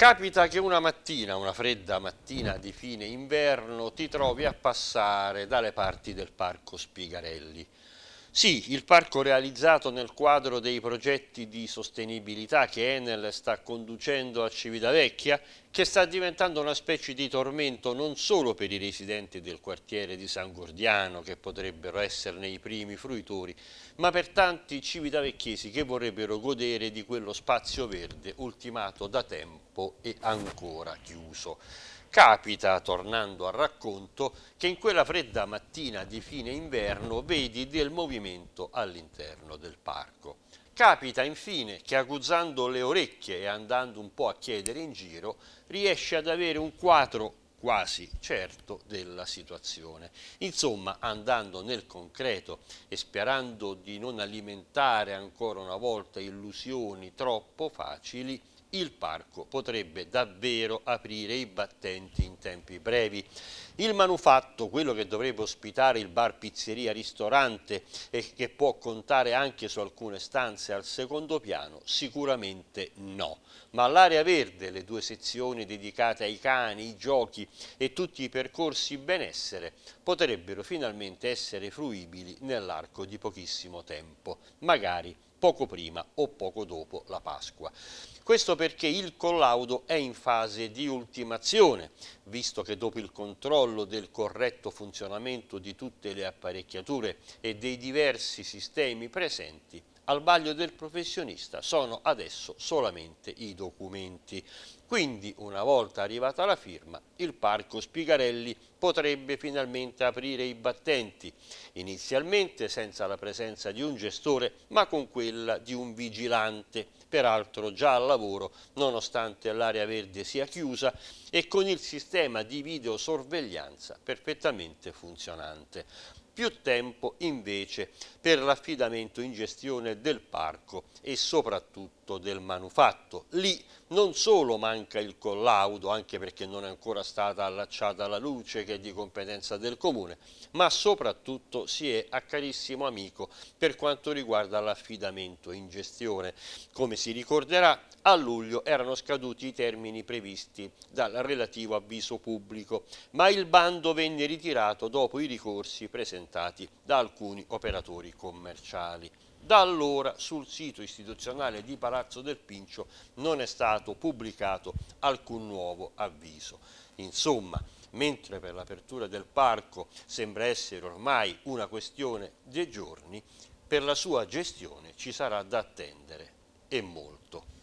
Capita che una mattina, una fredda mattina di fine inverno, ti trovi a passare dalle parti del parco Spigarelli. Sì, il parco realizzato nel quadro dei progetti di sostenibilità che Enel sta conducendo a Civitavecchia, che sta diventando una specie di tormento non solo per i residenti del quartiere di San Gordiano, che potrebbero esserne i primi fruitori, ma per tanti civitavecchiesi che vorrebbero godere di quello spazio verde ultimato da tempo e ancora chiuso. Capita, tornando al racconto, che in quella fredda mattina di fine inverno vedi del movimento all'interno del parco. Capita infine che aguzzando le orecchie e andando un po' a chiedere in giro, riesci ad avere un quadro quasi certo della situazione. Insomma, andando nel concreto e sperando di non alimentare ancora una volta illusioni troppo facili, il parco potrebbe davvero aprire i battenti in tempi brevi. Il manufatto, quello che dovrebbe ospitare il bar pizzeria ristorante e che può contare anche su alcune stanze al secondo piano, sicuramente no. Ma l'area verde, le due sezioni dedicate ai cani, i giochi e tutti i percorsi benessere potrebbero finalmente essere fruibili nell'arco di pochissimo tempo, magari poco prima o poco dopo la Pasqua. Questo perché il collaudo è in fase di ultimazione, visto che dopo il controllo del corretto funzionamento di tutte le apparecchiature e dei diversi sistemi presenti, al vaglio del professionista sono adesso solamente i documenti. Quindi una volta arrivata la firma il parco Spigarelli potrebbe finalmente aprire i battenti, inizialmente senza la presenza di un gestore ma con quella di un vigilante, peraltro già al lavoro nonostante l'area verde sia chiusa e con il sistema di videosorveglianza perfettamente funzionante più tempo invece per l'affidamento in gestione del parco e soprattutto prodotto del manufatto. Lì non solo manca il collaudo, anche perché non è ancora stata allacciata la luce che è di competenza del Comune, ma soprattutto si è a carissimo amico per quanto riguarda l'affidamento in gestione. Come si ricorderà, a luglio erano scaduti i termini previsti dal relativo avviso pubblico, ma il bando venne ritirato dopo i ricorsi presentati da alcuni operatori commerciali. Da allora sul sito istituzionale di Palazzo del Pincio non è stato pubblicato alcun nuovo avviso. Insomma, mentre per l'apertura del parco sembra essere ormai una questione dei giorni, per la sua gestione ci sarà da attendere e molto.